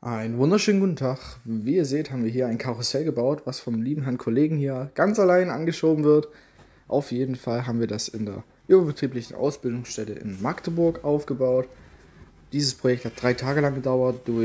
Einen wunderschönen guten Tag. Wie ihr seht, haben wir hier ein Karussell gebaut, was vom lieben Herrn Kollegen hier ganz allein angeschoben wird. Auf jeden Fall haben wir das in der überbetrieblichen Ausbildungsstätte in Magdeburg aufgebaut. Dieses Projekt hat drei Tage lang gedauert durch